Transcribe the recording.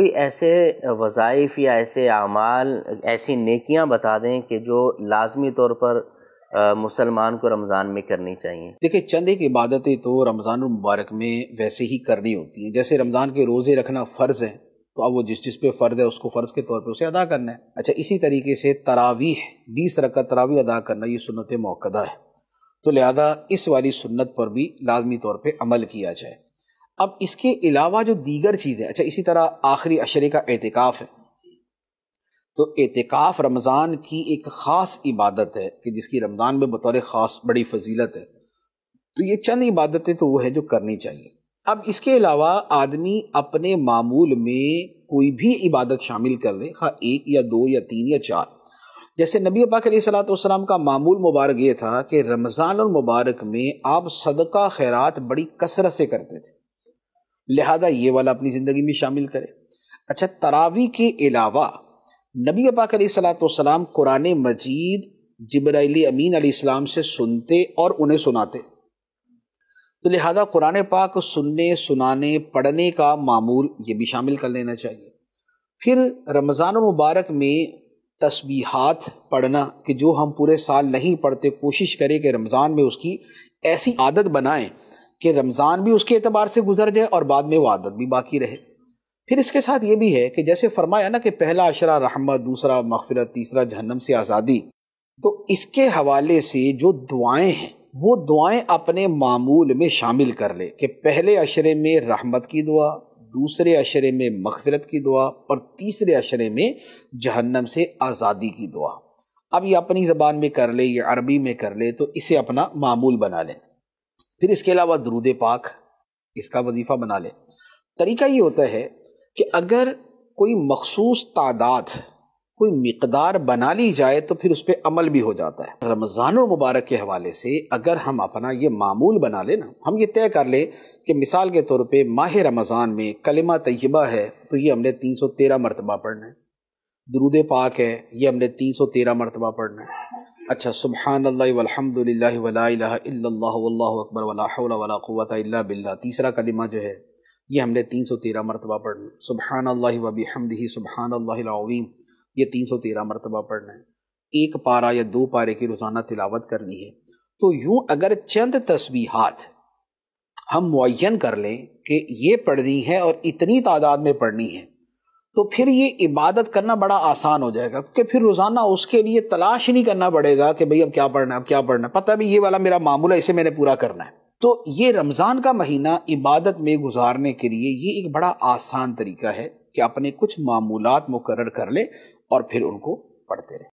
कोई ऐसे वज़ाइफ या ऐसे अमाल ऐसी नेकियां बता दें कि जो लाजमी तौर पर मुसलमान को रमज़ान में करनी चाहिए देखिए चंद एक इबादतें तो रमज़ान मुबारक में वैसे ही करनी होती हैं जैसे रमज़ान के रोज़े रखना फ़र्ज़ है तो अब वो जिस जिस पे फ़र्ज़ है उसको फ़र्ज़ के तौर पे उसे अदा करना है अच्छा इसी तरीके से है बीस रखा तरावी अदा करना ये सुनत मौकदा है तो लिहाजा इस वाली सुन्नत पर भी लाजमी तौर पर अमल किया जाए अब इसके अलावा जो दीगर चीज़ें अच्छा इसी तरह आखिरी अशरे का एहतिकाफ है तो एहतिकाफ रमज़ान की एक ख़ास इबादत है कि जिसकी रमज़ान में बतौर ख़ास बड़ी फजीलत है तो ये चंद इबादतें तो वो है जो करनी चाहिए अब इसके अलावा आदमी अपने मामूल में कोई भी इबादत शामिल कर ले हाँ एक या दो या तीन या चार जैसे नबी पाक सलाम का मामूल मुबारक ये था कि रमज़ान और मुबारक में आप सदका खैरात बड़ी कसरत से करते थे लिहाजा ये वाला अपनी ज़िंदगी में शामिल करें अच्छा तरावी के अलावा नबी पाक सलाम कुरान मजीद जबराली अमीन सलाम से सुनते और उन्हें सुनाते तो लिहाजा कुरान पाक सुनने सुनाने पढ़ने का मामूल ये भी शामिल कर लेना चाहिए फिर रमज़ान मुबारक में तस्बीहात पढ़ना कि जो हम पूरे साल नहीं पढ़ते कोशिश करें कि रमज़ान में उसकी ऐसी आदत बनाएं कि रमज़ान भी उसके अतबार से गुजर जाए और बाद में वो आदत भी बाकी रहे फिर इसके साथ ये भी है कि जैसे फरमाया ना कि पहला अशरा रहमत दूसरा मफफ़रत तीसरा जहन्नम से आज़ादी तो इसके हवाले से जो दुआएं हैं वो दुआएं अपने मामूल में शामिल कर ले कि पहले अशरे में रहमत की दुआ दूसरे अशरे में मगफरत की दुआ और तीसरे अशरे में जहन्नम से आज़ादी की दुआ अब ये अपनी ज़बान में कर ले या अरबी में कर ले तो इसे अपना मामूल बना लें फिर इसके अलावा दरूद पाक इसका वजीफ़ा बना लें तरीका ये होता है कि अगर कोई मखसूस तादाद कोई मकदार बना ली जाए तो फिर उस पर अमल भी हो जाता है रमज़ान और मुबारक के हवाले से अगर हम अपना ये मामूल बना लें ना हम ये तय कर लें कि मिसाल के तौर पे माह रमज़ान में कलमा तयबा है तो ये हमने तीन सौ तेरह मरतबा पढ़ना है दरूद पाक है ये हमने तीन सौ तेरह मरतबा पढ़ना है अच्छा सुबहान अकबर वाला बिल्ला तीसरा कलिमा जो है ये हमने तीन सौ तेरह मरतबा पढ़ना सुबहान अल्लाह वबी हमदही सुबहान अल्लाम ये तीन सौ तेरह मरतबा पढ़ना है एक पारा या दो पारे की रोज़ाना तिलावत करनी है तो यूँ अगर चंद तस्बीहात हम मुन कर लें कि ये पढ़नी है और इतनी तादाद में पढ़नी है तो फिर ये इबादत करना बड़ा आसान हो जाएगा क्योंकि फिर रोज़ाना उसके लिए तलाश ही नहीं करना पड़ेगा कि भाई अब क्या पढ़ना है अब क्या पढ़ना है पता भी ये वाला मेरा मामूला इसे मैंने पूरा करना है तो ये रमज़ान का महीना इबादत में गुजारने के लिए ये एक बड़ा आसान तरीका है कि अपने कुछ मामूलत मुकर कर ले और फिर उनको पढ़ते रहे